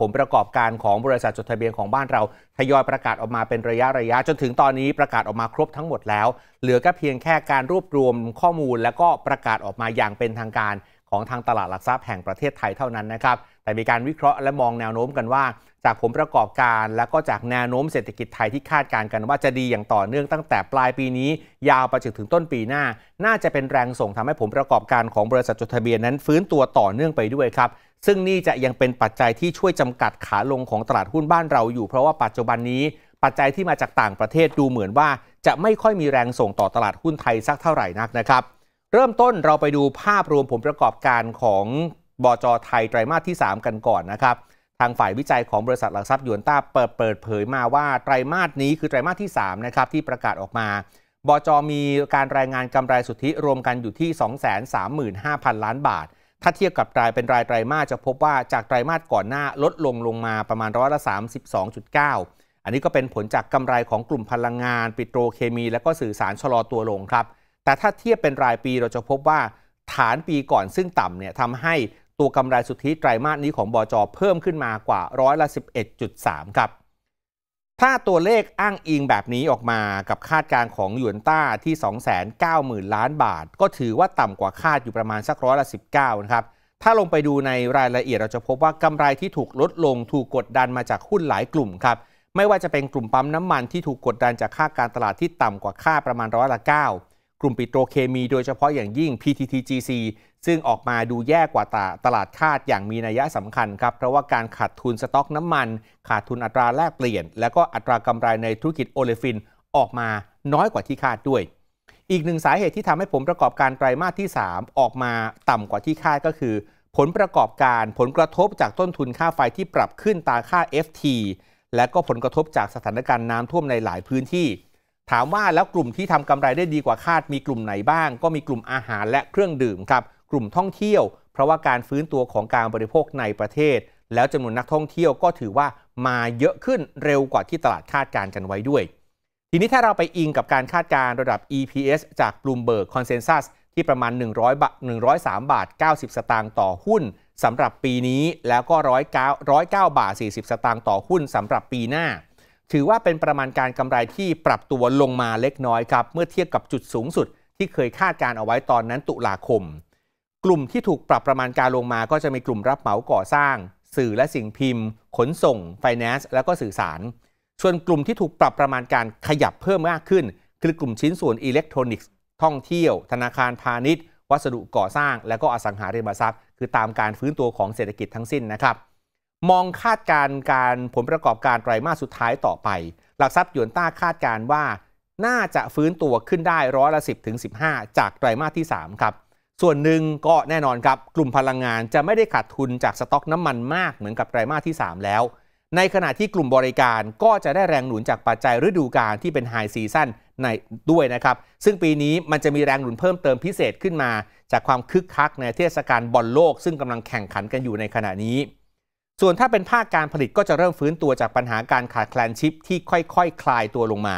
ผลประกอบการของบริษัทจดทะเบียนของบ้านเราทยอยประกาศออกมาเป็นระยะระยะ จนถึงตอนนี้ประกาศออกมาครบทั้งหมดแล้ว เหลือก็เพียงแค่การรวบรวมข้อมูล แล้วก็ประกาศออกมาอย่างเป็นทางการ ของทางตลาดหลักทรัพย์แห่งประเทศไทยเท่านั้นนะครับแต่มีการวิเคราะห์และมองแนวโน้มกันว่า จากผลประกอบการและก็จากแนวโน้มเศรษฐกิจไทยที่คาดการณ์กัน ว่าจะดีอย่างต่อเนื่องตั้งแต่ปลายปีนี้ ยาวไปจนถึงต้นปีหน้า น่าจะเป็นแรงส่งทำให้ผลประกอบการของบริษัทจดทะเบียนนั้น ฟื้นตัวต่อเนื่องไปด้วยครับซึ่งนี่จะยังเป็นปัจจัยที่ช่วยจำกัดขาลงของตลาดหุ้นบ้านเราอยู่ เพราะว่าปัจจุบันนี้ปัจจัยที่มาจากต่างประเทศดูเหมือนว่าจะไม่ค่อยมีแรงส่งต่อตลาดหุ้นไทยสักเท่าไหร่นักนะครับ เริ่มต้นเราไปดูภาพรวมผลประกอบการของ บจไทยไตรมาสที่ 3 กันก่อนนะครับ ทางฝ่ายวิจัยของบริษัทหลักทรัพย์ยวนต้าเปิดเปิดเผยมาว่าไตรมาสนี้คือไตรมาสที่3นะครับที่ประกาศออกมา บจมีการรายงานกำไรสุทธิรวมกันอยู่ที่235,000ล้านบาทถ้าเทียบกับรายเป็นรายไตรามาสจะพบว่าจากไตรามาสก่อนหน้าลดลงลงมาประมาณร้อยละ 32.9 อันนี้ก็เป็นผลจากกำไรของกลุ่มพลังงาน ปิโตรเคมี และก็สื่อสารชะลอตัวลงครับ แต่ถ้าเทียบเป็นรายปีเราจะพบว่าฐานปีก่อนซึ่งต่ำเนี่ยทำให้ตัวกำไรสุทธิไตรามาสนี้ของบอจอเพิ่มขึ้นมากว่าร้อยละ 11.3ครับถ้าตัวเลขอ้างอิงแบบนี้ออกมากับคาดการณ์ของหยวนต้าที่ 290,000ล้านบาท ก็ถือว่าต่ำกว่าคาดอยู่ประมาณสักร้อยละ19นะครับถ้าลงไปดูในรายละเอียดเราจะพบว่ากำไรที่ถูกลดลงถูกกดดันมาจากหุ้นหลายกลุ่มครับไม่ว่าจะเป็นกลุ่มปั๊มน้ำมันที่ถูกกดดันจากค่าการตลาดที่ต่ำกว่าค่าประมาณร้อยละ9กลุ่มปิโตรเคมีโดยเฉพาะอย่างยิ่ง PTTGC ซึ่งออกมาดูแย่กว่าตตลาดคาดอย่างมีนัยสำคัญครับเพราะว่าการขาดทุนสต็อก น้ำมัน ขาดทุนอัตราแลกเปลี่ยน และก็อัตรากำไรในธุรกิจโอเลฟินออกมาน้อยกว่าที่คาดด้วย อีกหนึ่งสาเหตุที่ทำให้ผลประกอบการไตรามาสที่ 3 ออกมาต่ำกว่าที่คาดก็คือ ผลประกอบการผลกระทบจากต้นทุนค่าไฟที่ปรับขึ้นตาค่า FT และก็ผลกระทบจากสถานการณ์น้ำท่วมในหลายพื้นที่ถามว่าแล้วกลุ่มที่ทำกำไรได้ดีกว่าคาดมีกลุ่มไหนบ้าง ก็มีกลุ่มอาหารและเครื่องดื่มครับ กลุ่มท่องเที่ยวเพราะว่าการฟื้นตัวของการบริโภคในประเทศ แล้วจำนวนนักท่องเที่ยวก็ถือว่ามาเยอะขึ้นเร็วกว่าที่ตลาดคาดการกันไว้ด้วย ทีนี้ถ้าเราไปอิงกับการคาดการระดับ EPS จาก Bloomberg Consensus ที่ประมาณ 100 บาท 103 บาท 90 สตางค์ต่อหุ้นสำหรับปีนี้แล้วก็ 109 109 บาท 40 สตางค์ต่อหุ้นสำหรับปีหน้าถือว่าเป็นประมาณการกำไรที่ปรับตัวลงมาเล็กน้อยครับเมื่อเทียบกับจุดสูงสุดที่เคยคาดการเอาไว้ตอนนั้นตุลาคม กลุ่มที่ถูกปรับประมาณการลงมาก็จะมีกลุ่มรับเหมาก่อสร้าง สื่อและสิ่งพิมพ์ ขนส่ง ไฟแนนซ์แล้วก็สื่อสาร ส่วนกลุ่มที่ถูกปรับประมาณการขยับเพิ่มมากขึ้น คือกลุ่มชิ้นส่วนอิเล็กทรอนิกส์ ท่องเที่ยวธนาคารพาณิชย์ วัสดุก่อสร้าง และก็อสังหาริมทรัพย์ คือตามการฟื้นตัวของเศรษฐกิจทั้งสิ้นนะครับมองคาดการการผลประกอบการไตรมาสสุดท้ายต่อไป หลักทรัพย์ยวนต้าคาดการว่าน่าจะฟื้นตัวขึ้นได้ร้อยละ 10ถึง15 จากไตรมาสที่3ครับ ส่วนหนึ่งก็แน่นอนครับกลุ่มพลังงานจะไม่ได้ขาดทุนจากสต็อกน้ำมันมากเหมือนกับไตรมาสที่ 3 แล้ว ในขณะที่กลุ่มบริการก็จะได้แรงหนุนจากปัจจัยฤดูกาลที่เป็นไฮซีซั่นในด้วยนะครับ ซึ่งปีนี้มันจะมีแรงหนุนเพิ่มเติมพิเศษขึ้นมา จากความคึกคัก ในเทศกาลบอลโลก ซึ่งกำลังแข่งขันกันอยู่ในขณะนี้ส่วนถ้าเป็นภาคการผลิตก็จะเริ่มฟื้นตัวจากปัญหาการขาดแคลนชิปที่ค่อยๆคคลายตัวลงมา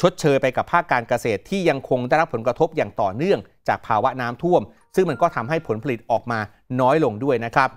ชดเชยไปกับภาคการเกษตรที่ยังคงได้รับผลกระทบอย่างต่อเนื่อง จากภาวะน้ำท่วม ซึ่งมันก็ทำให้ผลผลิตออกมาน้อยลงด้วยนะครับ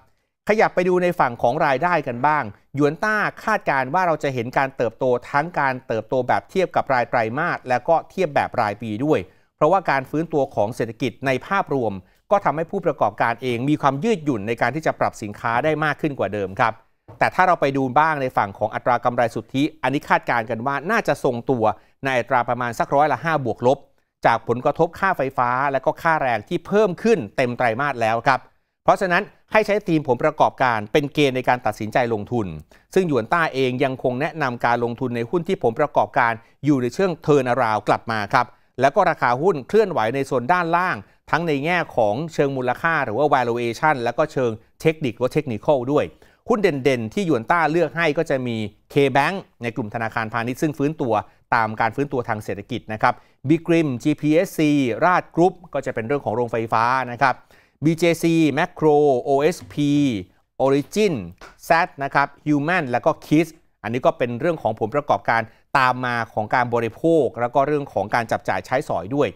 ขยับไปดูในฝั่งของรายได้กันบ้างยวนต้าคาดการว่าเราจะเห็นการเติบโตทั้งการเติบโตแบบเทียบกับรายไตรมาสและก็เทียบแบบรายปีด้วย เพราะว่าการฟื้นตัวของเศรษฐกิจในภาพรวมก็ทำให้ผู้ประกอบการเองมีความยืดหยุ่นในการที่จะปรับสินค้าได้มากขึ้นกว่าเดิมครับ แต่ถ้าเราไปดูบ้างในฝั่งของอัตรากำไรสุทธิ อันนี้คาดการณ์กันว่าน่าจะทรงตัวในอัตราประมาณสักร้อยละ 5 บวกลบ จากผลกระทบค่าไฟฟ้าและก็ค่าแรงที่เพิ่มขึ้นเต็มไตรมาสแล้วครับ เพราะฉะนั้นให้ใช้ทีมผลประกอบการเป็นเกณฑ์ในการตัดสินใจลงทุน ซึ่งหยวนต้าเองยังคงแนะนำการลงทุนในหุ้นที่ผลประกอบการอยู่ในเชิงเทินาราวกลับมาครับแล้วก็ราคาหุ้นเคลื่อนไหวในโซนด้านล่างทั้งในแง่ของเชิงมูลค่าหรือว่า valuation แล้วก็เชิงเทคนิคหรือเทคนิคด้วย หุ้นเด่นๆ ที่ยวนต้าเลือกให้ก็จะมี K-Bank ในกลุ่มธนาคารพาณิชย์ซึ่งฟื้นตัวตามการฟื้นตัวทางเศรษฐกิจนะครับ Big r i m GPSC ราชกรุ๊ปก็จะเป็นเรื่องของโรงไฟฟ้านะครับ BJC Macro OSP Origin Z นะครับ Human แล้วก็ Kiss อันนี้ก็เป็นเรื่องของผลประกอบการตามมาของการบริโภค แล้วก็เรื่องของการจับจ่ายใช้สอยด้วย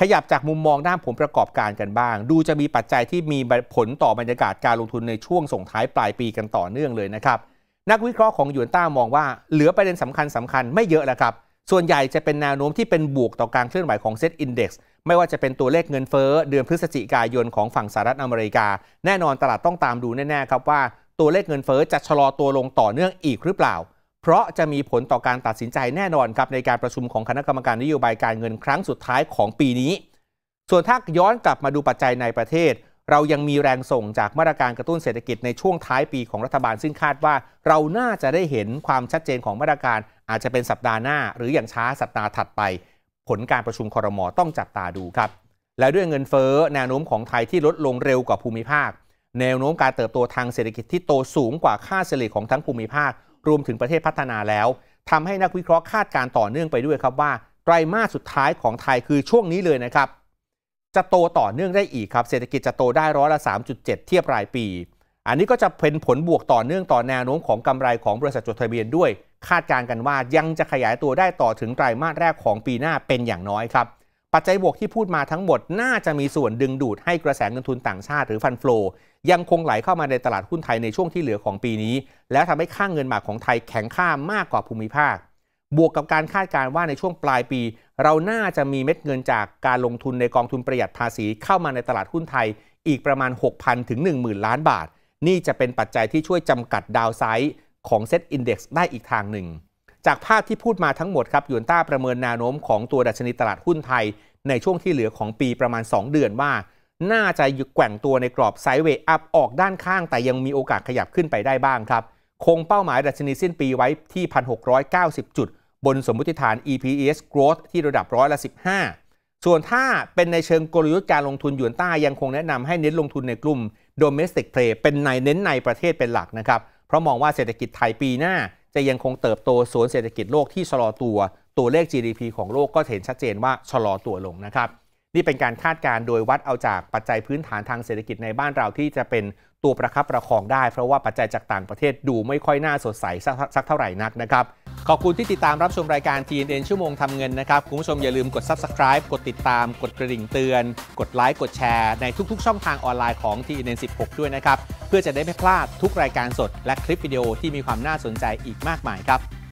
ขยับจากมุมมองด้านผลประกอบการกันบ้าง ดูจะมีปัจจัยที่มีผลต่อบรรยากาศการลงทุนในช่วงส่งท้ายปลายปีกันต่อเนื่องเลยนะครับ นักวิเคราะห์ของยูนต้ามองว่าเหลือประเด็นสำคัญสำคัญไม่เยอะแล้วครับ ส่วนใหญ่จะเป็นแนวโน้มที่เป็นบวกต่อการเคลื่อนไหวของเซ็ตอินดี x ไม่ว่าจะเป็นตัวเลขเงินเฟ้อเดือนพฤศจิกายนของฝั่งสหรัฐอเมริกาแน่นอนตลาดต้องตามดูแน่ๆครับว่าตัวเลขเงินเฟ้อจะชะลอตัวลงต่อเนื่องอีกหรือเปล่าเพราะจะมีผลต่อการตัดสินใจแน่นอนครับในการประชุมของคณะกรรมการนโยบายการเงินครั้งสุดท้ายของปีนี้ ส่วนถ้าย้อนกลับมาดูปัจจัยในประเทศ เรายังมีแรงส่งจากมาตรการกระตุ้นเศรษฐกิจในช่วงท้ายปีของรัฐบาลซึ่งคาดว่า เราน่าจะได้เห็นความชัดเจนของมาตรการอาจจะเป็นสัปดาห์หน้า หรืออย่างช้าสัปดาห์ถัดไป ผลการประชุมคอรมอต้องจับตาดูครับ และด้วยเงินเฟ้อแนวโน้มของไทยที่ลดลงเร็วกว่าภูมิภาค แนวโน้มการเติบโตทางเศรษฐกิจที่โตสูงกว่าค่าเฉลี่ยของทั้งภูมิภาครวมถึงประเทศพัฒนาแล้ว ทำให้นักวิเคราะห์คาดการต่อเนื่องไปด้วยครับว่า ไตรมาสสุดท้ายของไทยคือช่วงนี้เลยนะครับ จะโตต่อเนื่องได้อีกครับ เศรษฐกิจจะโตได้ร้อยละ3.7 เทียบรายปี อันนี้ก็จะเป็นผลบวกต่อเนื่องต่อแนวโน้มของกำไรของบริษัทจดทะเบียนด้วย คาดการกันว่ายังจะขยายตัวได้ต่อถึงไตรมาสแรกของปีหน้าเป็นอย่างน้อยครับปัจจัยบวกที่พูดมาทั้งหมดน่าจะมีส่วนดึงดูดให้กระแสเงินทุนต่างชาติหรือฟันฟลอยังคงไหลเข้ามาในตลาดหุ้นไทยในช่วงที่เหลือของปีนี้ แล้วทำให้ค่างเงินบาทของไทยแข็งค่ามากกว่าภูมิภาค บวกกับการคาดการณ์ว่าในช่วงปลายปี เราน่าจะมีเม็ดเงินจากการลงทุนในกองทุนประหยัดภาษีเข้ามาในตลาดหุ้นไทย อีกประมาณ 6,000ถึง10,000 ล้านบาท นี่จะเป็นปัจจัยที่ช่วยจำกัดดาวไซด์ของเซ็ตอินดี x ได้อีกทางหนึ่งจากภาพที่พูดมาทั้งหมดครับยูนต้าประเมินแนวโน้มของตัวดัชนีตลาดหุ้นไทย ในช่วงที่เหลือของปีประมาณ 2 เดือนว่า น่าจะแกว่งตัวในกรอบไซด์เวย์อัพออกด้านข้าง แต่ยังมีโอกาสขยับขึ้นไปได้บ้างครับ คงเป้าหมายดัชนีสิ้นปีไว้ที่ 1,690 จุด บนสมมติฐาน EPS growth ที่ระดับร้อยละ15ส่วนถ้าเป็นในเชิงกลยุทธ์การลงทุนยูนต้ายังคงแนะนำให้เน้นลงทุนในกลุ่ม domestic play เป็นในเน้นในประเทศเป็นหลักนะครับ เพราะมองว่าเศรษฐกิจไทยปีหน้าจะยังคงเติบโตสวนเศรษฐกิจโลกที่ชะลอตัว ตัวเลข GDP ของโลกก็เห็นชัดเจนว่าชะลอตัวลงนะครับ นี่เป็นการคาดการณ์โดยวัดเอาจากปัจจัยพื้นฐานทางเศรษฐกิจในบ้านเราที่จะเป็นตัวประคับประคองได้เพราะว่าปัจจัยจากต่างประเทศดูไม่ค่อยน่าสดใสสักเท่าไหร่นักนะครับ ขอบคุณที่ติดตามรับชมรายการ TNN ชั่วโมงทำเงินนะครับ คุณผู้ชมอย่าลืมกด subscribe กดติดตามกดกระดิ่งเตือน กดไลค์กดแชร์ในทุกๆ ช่องทางออนไลน์ของ TNN 16 ด้วยนะครับ เพื่อจะได้ไม่พลาดทุกรายการสดและคลิปวิดีโอที่มีความน่าสนใจอีกมากมายครับ